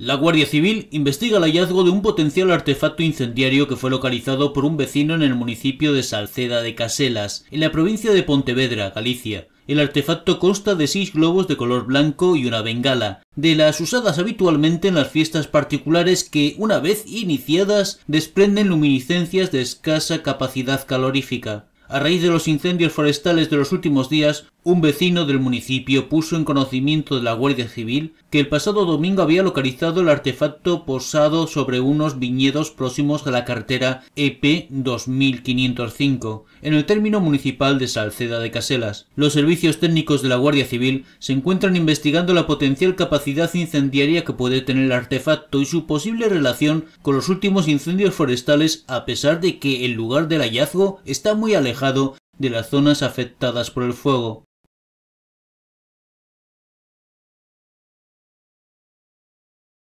La Guardia Civil investiga el hallazgo de un potencial artefacto incendiario que fue localizado por un vecino en el municipio de Salceda de Caselas, en la provincia de Pontevedra, Galicia. El artefacto consta de seis globos de color blanco y una bengala, de las usadas habitualmente en las fiestas particulares que, una vez iniciadas, desprenden luminiscencias de escasa capacidad calorífica. A raíz de los incendios forestales de los últimos días, un vecino del municipio puso en conocimiento de la Guardia Civil que el pasado domingo había localizado el artefacto posado sobre unos viñedos próximos a la carretera EP 2505, en el término municipal de Salceda de Caselas. Los servicios técnicos de la Guardia Civil se encuentran investigando la potencial capacidad incendiaria que puede tener el artefacto y su posible relación con los últimos incendios forestales a pesar de que el lugar del hallazgo está muy alejado de las zonas afectadas por el fuego.